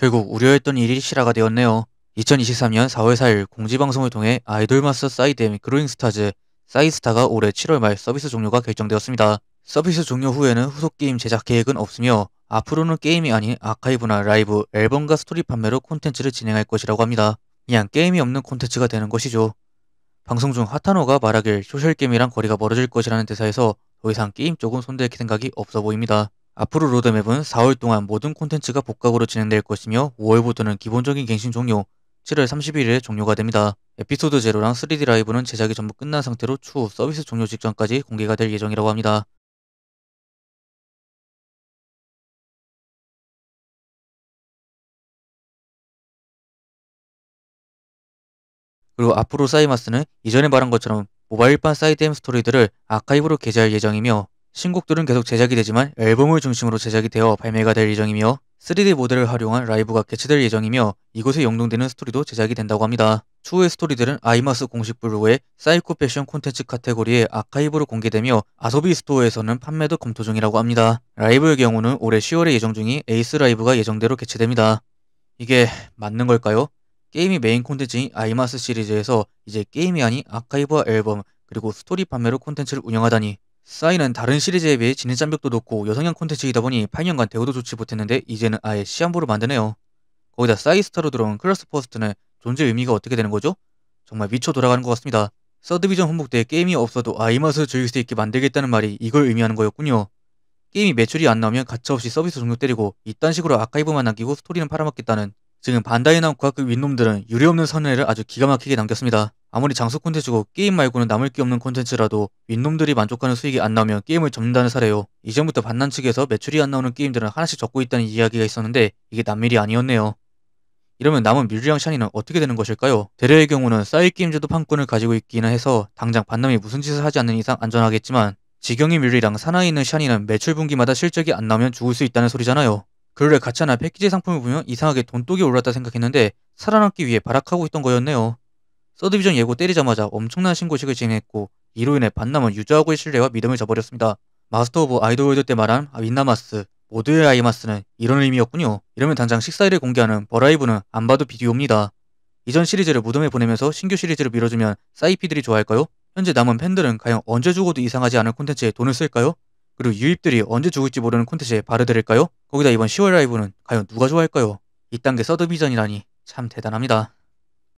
결국 우려했던 일이 실화가 되었네요. 2023년 4월 4일 공지방송을 통해 아이돌마스터 사이드 및 그로잉스타즈, 사이스타가 올해 7월 말 서비스 종료가 결정되었습니다. 서비스 종료 후에는 후속 게임 제작 계획은 없으며 앞으로는 게임이 아닌 아카이브나 라이브, 앨범과 스토리 판매로 콘텐츠를 진행할 것이라고 합니다. 그냥 게임이 없는 콘텐츠가 되는 것이죠. 방송 중 하타노가 말하길 소셜게임이랑 거리가 멀어질 것이라는 대사에서 더 이상 게임 쪽은 손댈 생각이 없어 보입니다. 앞으로 로드맵은 4월 동안 모든 콘텐츠가 복각으로 진행될 것이며 5월부터는 기본적인 갱신 종료, 7월 31일에 종료가 됩니다. 에피소드 제로랑 3D 라이브는 제작이 전부 끝난 상태로 추후 서비스 종료 직전까지 공개가 될 예정이라고 합니다. 그리고 앞으로 사이마스는 이전에 말한 것처럼 모바일판 사이드 햄 스토리들을 아카이브로 게재할 예정이며 신곡들은 계속 제작이 되지만 앨범을 중심으로 제작이 되어 발매가 될 예정이며 3D 모델을 활용한 라이브가 개최될 예정이며 이곳에 영동되는 스토리도 제작이 된다고 합니다. 추후의 스토리들은 아이마스 공식 블로그의 사이코 패션 콘텐츠 카테고리의 아카이브로 공개되며 아소비 스토어에서는 판매도 검토 중이라고 합니다. 라이브의 경우는 올해 10월에 예정 중인 에이스 라이브가 예정대로 개최됩니다. 이게 맞는 걸까요? 게임이 메인 콘텐츠인 아이마스 시리즈에서 이제 게임이 아닌 아카이브와 앨범 그리고 스토리 판매로 콘텐츠를 운영하다니 싸이는 다른 시리즈에 비해 진입장벽도 높고 여성향 콘텐츠이다 보니 8년간 대우도 좋지 못했는데 이제는 아예 시한부로 만드네요. 거기다 싸이스타로 들어온 클래스 퍼스트는 존재 의미가 어떻게 되는 거죠? 정말 미쳐 돌아가는 것 같습니다. 서드비전 홍복때 게임이 없어도 아이 맛을 즐길 수 있게 만들겠다는 말이 이걸 의미하는 거였군요. 게임이 매출이 안 나오면 가차없이 서비스 종료 때리고 이딴 식으로 아카이브만 남기고 스토리는 팔아먹겠다는 지금 반다이나 국학급 윗놈들은 유례없는 선례를 아주 기가 막히게 남겼습니다. 아무리 장수 콘텐츠고 게임 말고는 남을 게 없는 콘텐츠라도 윗놈들이 만족하는 수익이 안 나오면 게임을 접는다는 사례요. 이전부터 반란 측에서 매출이 안 나오는 게임들은 하나씩 접고 있다는 이야기가 있었는데 이게 남일이 아니었네요. 이러면 남은 밀리랑 샤니는 어떻게 되는 것일까요? 대려의 경우는 싸이게임즈도 판권을 가지고 있기는 해서 당장 반남이 무슨 짓을 하지 않는 이상 안전하겠지만 지경이 밀리랑 사나이 있는 샤니는 매출 분기마다 실적이 안 나오면 죽을 수 있다는 소리잖아요. 그에 가차나 패키지 상품을 보면 이상하게 돈독이 올랐다 생각했는데 살아남기 위해 발악하고 있던 거였네요. 서드비전 예고 때리자마자 엄청난 신고식을 진행했고 이로 인해 반남은 유저하고의 신뢰와 믿음을 저버렸습니다. 마스터 오브 아이돌월드 때 말한 윈나마스, 모두의 아이마스는 이런 의미였군요. 이러면 당장 식사일을 공개하는 버라이브는 안 봐도 비디오입니다. 이전 시리즈를 무덤에 보내면서 신규 시리즈를 밀어주면 사이피들이 좋아할까요? 현재 남은 팬들은 과연 언제 죽어도 이상하지 않을 콘텐츠에 돈을 쓸까요? 그리고 유입들이 언제 죽을지 모르는 콘텐츠에 바르드릴까요? 거기다 이번 10월 라이브는 과연 누가 좋아할까요? 이딴 게 서드 비전이라니 참 대단합니다.